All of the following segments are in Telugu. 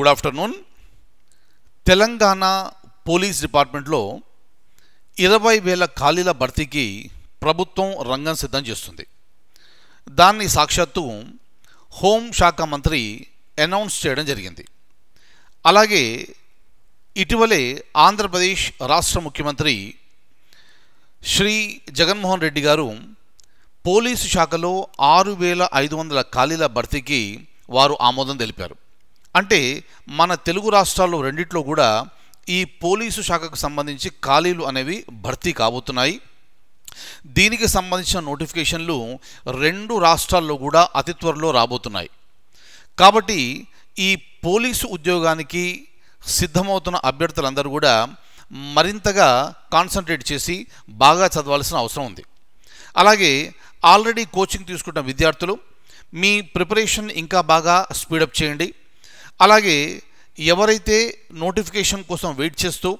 గుడ్ ఆఫ్టర్నూన్ తెలంగాణ పోలీస్ డిపార్ట్మెంట్లో ఇరవై వేల ఖాళీల భర్తీకి ప్రభుత్వం రంగం సిద్ధం చేస్తుంది దాన్ని సాక్షాత్తు హోం శాఖ మంత్రి అనౌన్స్ చేయడం జరిగింది అలాగే ఇటీవలే ఆంధ్రప్రదేశ్ రాష్ట్ర ముఖ్యమంత్రి శ్రీ జగన్మోహన్ రెడ్డి గారు పోలీసు శాఖలో ఆరు వేల ఐదు వందల ఖాళీల భర్తీకి వారు ఆమోదం తెలిపారు అంటే మన తెలుగు రాష్ట్రాల్లో రెండిట్లో కూడా ఈ పోలీసు శాఖకు సంబంధించి ఖాళీలు అనేవి భర్తీ కాబోతున్నాయి దీనికి సంబంధించిన నోటిఫికేషన్లు రెండు రాష్ట్రాల్లో కూడా అతి త్వరలో రాబోతున్నాయి కాబట్టి ఈ పోలీసు ఉద్యోగానికి సిద్ధమవుతున్న అభ్యర్థులందరూ కూడా మరింతగా కాన్సన్ట్రేట్ చేసి బాగా చదవాల్సిన అవసరం ఉంది అలాగే ఆల్రెడీ కోచింగ్ తీసుకుంటున్న విద్యార్థులు మీ ప్రిపరేషన్ ఇంకా బాగా స్పీడప్ చేయండి అలాగే ఎవరైతే నోటిఫికేషన్ కోసం వెయిట్ చేస్తూ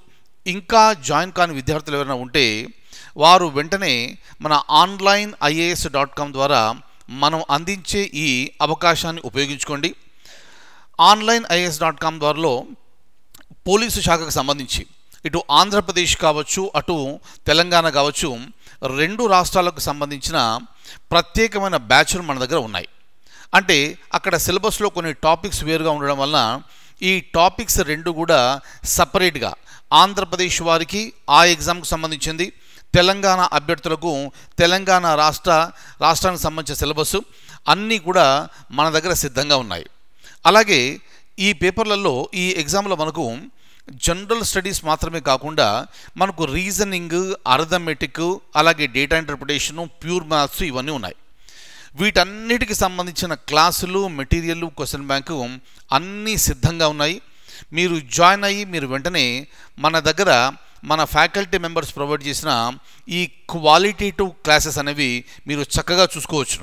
ఇంకా జాయిన్ కాని విద్యార్థులు ఎవరైనా ఉంటే వారు వెంటనే మన ఆన్లైన్ ఐఏఎస్ డాట్ కామ్ ద్వారా మనం అందించే ఈ అవకాశాన్ని ఉపయోగించుకోండి ఆన్లైన్ ఐఏఎస్ డాట్ కామ్ ద్వారాలో పోలీసు శాఖకు సంబంధించి ఇటు ఆంధ్రప్రదేశ్ కావచ్చు అటు తెలంగాణ కావచ్చు రెండు రాష్ట్రాలకు సంబంధించిన ప్రత్యేకమైన బ్యాచ్లు మన దగ్గర ఉన్నాయి అంటే అక్కడ సిలబస్లో కొన్ని టాపిక్స్ వేరుగా ఉండడం వలన ఈ టాపిక్స్ రెండు కూడా సపరేట్గా ఆంధ్రప్రదేశ్ వారికి ఆ ఎగ్జామ్కు సంబంధించింది తెలంగాణ అభ్యర్థులకు తెలంగాణ రాష్ట్ర రాష్ట్రానికి సంబంధించిన సిలబస్ అన్నీ కూడా మన దగ్గర సిద్ధంగా ఉన్నాయి అలాగే ఈ పేపర్లలో ఈ ఎగ్జామ్లో మనకు జనరల్ స్టడీస్ మాత్రమే కాకుండా మనకు రీజనింగ్ అర్థమెటిక్ అలాగే డేటా ఇంటర్ప్రిటేషను ప్యూర్ మ్యాథ్స్ ఇవన్నీ ఉన్నాయి వీటన్నిటికి సంబంధించిన క్లాసులు మెటీరియల్ క్వశ్చన్ బ్యాంకు అన్నీ సిద్ధంగా ఉన్నాయి మీరు జాయిన్ అయ్యి మీరు వెంటనే మన దగ్గర మన ఫ్యాకల్టీ మెంబర్స్ ప్రొవైడ్ చేసిన ఈ క్వాలిటేటివ్ క్లాసెస్ అనేవి మీరు చక్కగా చూసుకోవచ్చు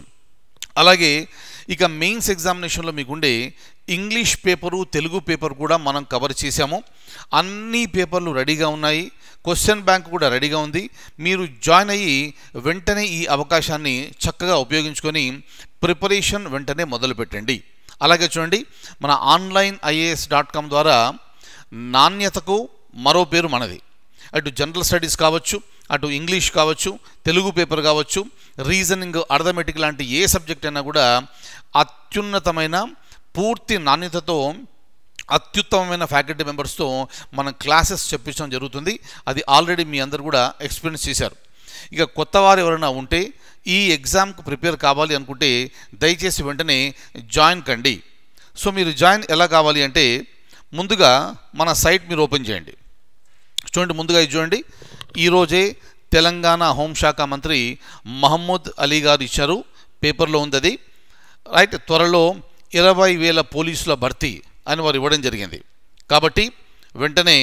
అలాగే ఇక మెయిన్స్ ఎగ్జామినేషన్లో మీకుండే ఇంగ్లీష్ పేపరు తెలుగు పేపర్ కూడా మనం కవర్ చేశాము అన్ని పేపర్లు రెడీగా ఉన్నాయి క్వశ్చన్ బ్యాంక్ కూడా రెడీగా ఉంది మీరు జాయిన్ అయ్యి వెంటనే ఈ అవకాశాన్ని చక్కగా ఉపయోగించుకొని ప్రిపరేషన్ వెంటనే మొదలుపెట్టండి అలాగే చూడండి మన ఆన్లైన్ ఐఏఎస్ డాట్ కామ్ ద్వారా నాణ్యతకు మరో పేరు మనది అటు జనరల్ స్టడీస్ కావచ్చు అటు ఇంగ్లీష్ కావచ్చు తెలుగు పేపర్ కావచ్చు రీజనింగ్ అర్థమెటిక్ లాంటి ఏ సబ్జెక్ట్ అయినా కూడా అత్యున్నతమైన పూర్తి నాణ్యతతో అత్యుత్తమమైన ఫ్యాకల్టీ మెంబర్స్తో మనం క్లాసెస్ చెప్పించడం జరుగుతుంది అది ఆల్రెడీ మీ అందరు కూడా ఎక్స్పీరియన్స్ చేశారు ఇక కొత్త వారు ఎవరైనా ఉంటే ఈ ఎగ్జామ్కు ప్రిపేర్ కావాలి అనుకుంటే దయచేసి వెంటనే జాయిన్ కండి సో మీరు జాయిన్ ఎలా కావాలి అంటే ముందుగా మన సైట్ మీరు ఓపెన్ చేయండి చూడండి ముందుగా ఇది చూడండి ఈరోజే తెలంగాణ హోంశాఖ మంత్రి మహమ్మద్ అలీ గారు ఇచ్చారు పేపర్లో ఉంది అది రైట్ త్వరలో ఇరవై వేల పోలీసుల భర్తీ అని వారు ఇవ్వడం జరిగింది కాబట్టి వెంటనే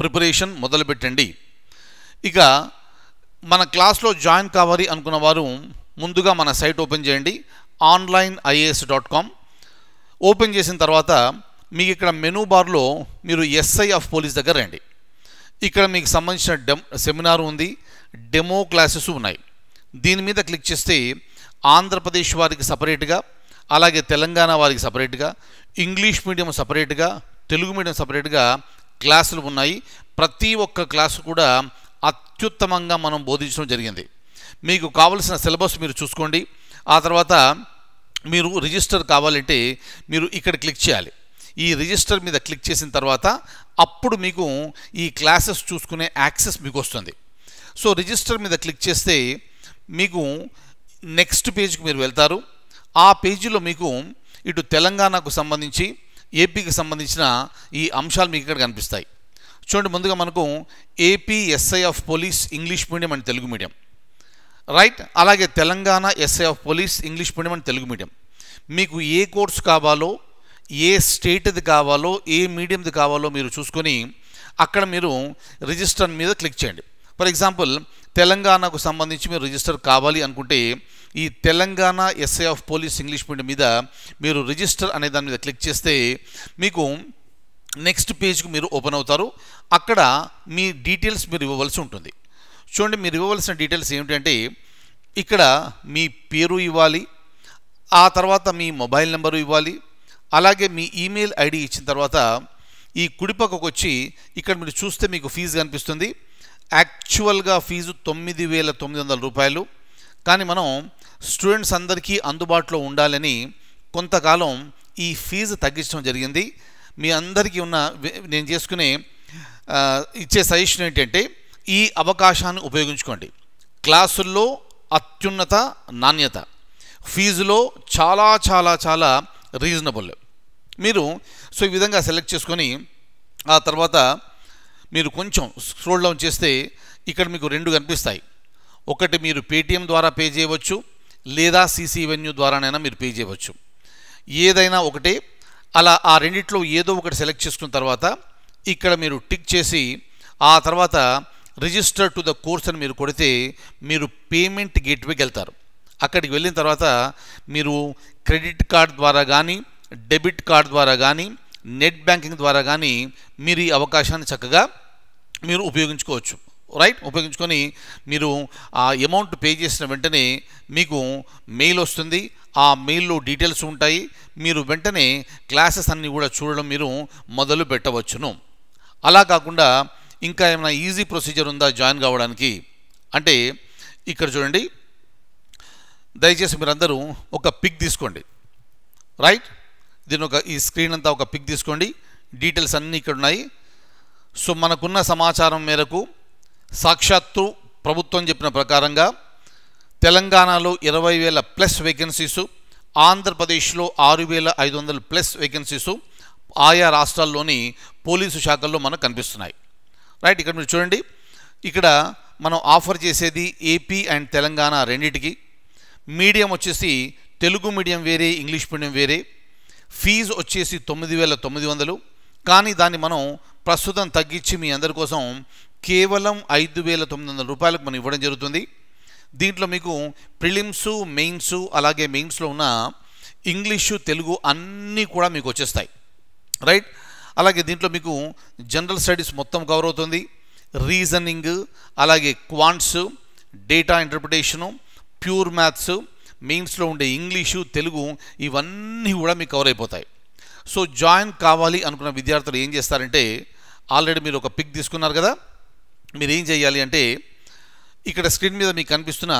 ప్రిపరేషన్ మొదలుపెట్టండి ఇక మన క్లాస్లో జాయిన్ కావాలి అనుకున్న వారు ముందుగా మన సైట్ ఓపెన్ చేయండి online IAS dot com open చేసిన తర్వాత మీకు ఇక్కడ మెనూ బార్లో మీరు ఎస్ఐ ఆఫ్ పోలీస్ దగ్గర రండి ఇక్కడ మీకు సంబంధించిన డెమ్ సెమినార్ ఉంది డెమో క్లాసెస్ ఉన్నాయి దీని మీద క్లిక్ చేస్తే ఆంధ్రప్రదేశ్ వారికి సపరేట్గా అలాగే తెలంగాణ వారికి సపరేట్గా ఇంగ్లీష్ మీడియం సపరేట్గా తెలుగు మీడియం సపరేట్గా క్లాసులు ఉన్నాయి ప్రతి ఒక్క క్లాసు కూడా అత్యుత్తమంగా మనం బోధించడం జరిగింది మీకు కావలసిన సిలబస్ మీరు చూసుకోండి ఆ తర్వాత మీరు రిజిస్టర్ కావాలంటే మీరు ఇక్కడ క్లిక్ చేయాలి ఈ రిజిస్టర్ మీద క్లిక్ చేసిన తర్వాత అప్పుడు మీకు ఈ క్లాసెస్ చూసుకునే యాక్సెస్ మీకు వస్తుంది సో రిజిస్టర్ మీద క్లిక్ చేస్తే మీకు నెక్స్ట్ పేజ్కి మీరు వెళ్తారు ఆ పేజీలో మీకు ఇటు తెలంగాణకు సంబంధించి ఏపీకి సంబంధించిన ఈ అంశాలు మీకు ఇక్కడ కనిపిస్తాయి చూడండి ముందుగా మనకు AP SI of police English medium and Telugu medium right అలాగే Telangana SI of police English medium and Telugu medium మీకు ఏ కోర్స్ కావాలో ఏ స్టేట్ది కావాలో ఏ మీడియంది కావాలో మీరు చూసుకొని అక్కడ మీరు రిజిస్టర్ మీద క్లిక్ చేయండి ఫర్ ఎగ్జాంపుల్ తెలంగాణకు సంబంధించి మీరు రిజిస్టర్ కావాలి అనుకుంటే ఈ Telangana SI of police English medium మీద మీరు రిజిస్టర్ అనే దాని మీద క్లిక్ చేస్తే మీకు నెక్స్ట్ పేజ్కి మీరు ఓపెన్ అవుతారు అక్కడ మీ డీటెయిల్స్ మీరు ఇవ్వవలసి ఉంటుంది చూడండి మీరు ఇవ్వవలసిన డీటెయిల్స్ ఏమిటంటే ఇక్కడ మీ పేరు ఇవ్వాలి ఆ తర్వాత మీ మొబైల్ నెంబరు ఇవ్వాలి అలాగే మీ ఈమెయిల్ ఐడి ఇచ్చిన తర్వాత ఈ కుడిపక్కకు వచ్చి ఇక్కడ మీరు చూస్తే మీకు ఫీజు కనిపిస్తుంది యాక్చువల్గా ఫీజు తొమ్మిది వేల తొమ్మిది వందల రూపాయలు కానీ మనం స్టూడెంట్స్ అందరికీ అందుబాటులో ఉండాలని కొంతకాలం ఈ ఫీజు తగ్గించడం జరిగింది మీ అందరికీ ఉన్న నేను చేసుకునే ఇచ్చే సజెషన్ ఏంటంటే ఈ అవకాశాన్ని ఉపయోగించుకోండి క్లాసుల్లో అత్యున్నత నాణ్యత ఫీజులో చాలా చాలా చాలా రీజనబుల్ మీరు సో ఈ విధంగా సెలెక్ట్ చేసుకొని ఆ తర్వాత మీరు కొంచెం స్క్రోల్ డౌన్ చేస్తే ఇక్కడ మీకు రెండు కనిపిస్తాయి ఒకటి మీరు పేటిఎం ద్వారా పే చేయవచ్చు లేదా సిసి వెన్యూ ద్వారానైనా మీరు పే చేయవచ్చు ఏదైనా ఒకటే అలా ఆ రెండిట్లో ఏదో ఒకటి సెలెక్ట్ చేసుకున్న తర్వాత ఇక్కడ మీరు టిక్ చేసి ఆ తర్వాత రిజిస్టర్ టు ద కోర్స్ అని మీరు కొడితే మీరు పేమెంట్ గేట్వేకి వెళ్తారు అక్కడికి వెళ్ళిన తర్వాత మీరు క్రెడిట్ కార్డ్ ద్వారా కానీ డెబిట్ కార్డ్ ద్వారా కానీ నెట్ బ్యాంకింగ్ ద్వారా కానీ మీరు ఈ అవకాశాన్ని చక్కగా మీరు ఉపయోగించుకోవచ్చు రైట్ ఉపయోగించుకొని మీరు ఆ అమౌంట్ పే చేసిన వెంటనే మీకు మెయిల్ వస్తుంది ఆ మెయిల్లో డీటెయిల్స్ ఉంటాయి మీరు వెంటనే క్లాసెస్ అన్నీ కూడా చూడడం మీరు మొదలు పెట్టవచ్చును అలా కాకుండా ఇంకా ఏమైనా ఈజీ ప్రొసీజర్ ఉందా జాయిన్ కావడానికి అంటే ఇక్కడ చూడండి దయచేసి మీరందరూ ఒక పిక్ తీసుకోండి రైట్ దీని ఒక ఈ స్క్రీన్ అంతా ఒక పిక్ తీసుకోండి డీటెయిల్స్ అన్నీ ఇక్కడ ఉన్నాయి సో మనకున్న సమాచారం మేరకు సాక్షాత్తు ప్రభుత్వం చెప్పిన ప్రకారంగా తెలంగాణలో ఇరవై వేల ప్లస్ వేకెన్సీసు ఆంధ్రప్రదేశ్లో ఆరు వేల ఐదు వందల ప్లస్ వేకెన్సీసు ఆయా రాష్ట్రాల్లోని పోలీసు శాఖల్లో మనకు కనిపిస్తున్నాయి రైట్ ఇక్కడ మీరు చూడండి ఇక్కడ మనం ఆఫర్ చేసేది ఏపీ అండ్ తెలంగాణ రెండింటికి మీడియం వచ్చేసి తెలుగు మీడియం వేరే ఇంగ్లీష్ మీడియం వేరే ఫీజు వచ్చేసి తొమ్మిది వేల తొమ్మిది వందలు కానీ దాన్ని మనం ప్రస్తుతం తగ్గించి మీ అందరి కోసం కేవలం ఐదు వేల తొమ్మిది వందల రూపాయలకు మనం ఇవ్వడం జరుగుతుంది దీంట్లో మీకు ప్రిలిమ్స్ మెయిన్స్ అలాగే మెయిన్స్లో ఉన్న ఇంగ్లీషు తెలుగు అన్నీ కూడా మీకు వచ్చేస్తాయి రైట్ అలాగే దీంట్లో మీకు జనరల్ స్టడీస్ మొత్తం కవర్ అవుతుంది రీజనింగ్ అలాగే quants data interpretation pure maths మెయిన్స్లో ఉండే ఇంగ్లీషు తెలుగు ఇవన్నీ కూడా మీకు కవర్ అయిపోతాయి సో జాయిన్ కావాలి అనుకున్న విద్యార్థులు ఏం చేస్తారంటే ఆల్రెడీ మీరు ఒక పిక్ తీసుకున్నారు కదా మీరేం చేయాలి అంటే ఇక్కడ స్క్రీన్ మీద మీకు కనిపిస్తున్న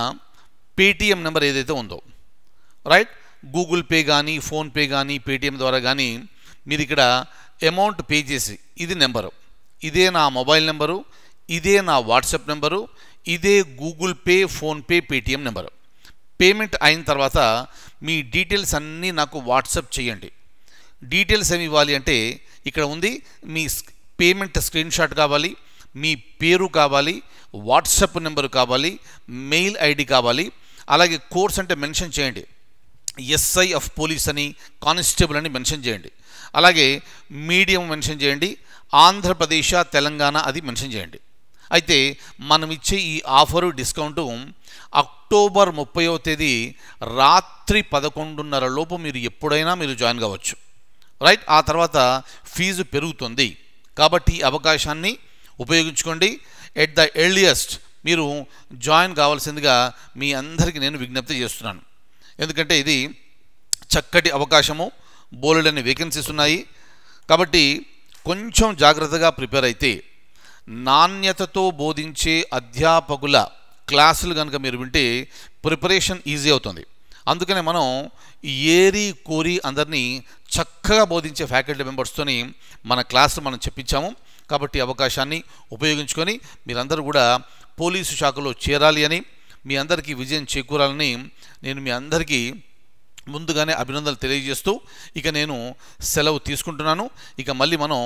పేటీఎం నెంబర్ ఏదైతే ఉందో రైట్ గూగుల్ పే కానీ ఫోన్పే కానీ పేటీఎం ద్వారా కానీ మీరు ఇక్కడ అమౌంట్ పే చేసి ఇది నెంబరు ఇదే నా మొబైల్ నెంబరు ఇదే నా వాట్సాప్ నెంబరు ఇదే Google Pay PhonePe Paytm number payment అయిన తర్వాత మీ డీటెయిల్స్ అన్నీ నాకు వాట్సాప్ చేయండి డీటెయిల్స్ ఏమి ఇవ్వాలి అంటే ఇక్కడ ఉంది మీ పేమెంట్ స్క్రీన్షాట్ కావాలి మీ పేరు కావాలి వాట్సాప్ నెంబర్ కావాలి మెయిల్ ఐడి కావాలి అలాగే కోర్స్ అంటే మెన్షన్ చేయండి ఎస్ఐ ఆఫ్ పోలీస్ అని కానిస్టేబుల్ అని మెన్షన్ చేయండి అలాగే మీడియం మెన్షన్ చేయండి ఆంధ్రప్రదేశ్ తెలంగాణ అది మెన్షన్ చేయండి అయితే మనం ఇచ్చే ఈ ఆఫరు డిస్కౌంటు అక్టోబర్ ముప్పైవ తేదీ రాత్రి పదకొండున్నర లోపు మీరు ఎప్పుడైనా మీరు జాయిన్ కావచ్చు రైట్ ఆ తర్వాత ఫీజు పెరుగుతుంది కాబట్టి అవకాశాన్ని ఉపయోగించుకోండి ఎట్ ద ఎర్లియస్ట్ మీరు జాయిన్ కావాల్సిందిగా మీ అందరికీ నేను విజ్ఞప్తి చేస్తున్నాను ఎందుకంటే ఇది చక్కటి అవకాశము బోలెడని వేకెన్సీస్ ఉన్నాయి కాబట్టి కొంచెం జాగ్రత్తగా ప్రిపేర్ అయితే నాణ్యతతో బోధించే అధ్యాపకుల క్లాసులు కనుక మీరు వింటే ప్రిపరేషన్ ఈజీ అవుతుంది అందుకనే మనం ఏరి కోరి అందరినీ చక్కగా బోధించే ఫ్యాకల్టీ మెంబర్స్తోని మన క్లాసులు మనం చెప్పించాము కాబట్టి అవకాశాన్ని ఉపయోగించుకొని మీరందరూ కూడా పోలీసు శాఖలో చేరాలి అని మీ అందరికీ విజయం చేకూరాలని నేను మీ అందరికీ ముందుగానే అభినందనలు తెలియజేస్తూ ఇక నేను సెలవు తీసుకుంటున్నాను ఇక మళ్ళీ మనం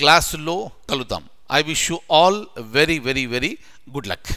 క్లాసుల్లో కలుద్దాం I wish you all very very very good luck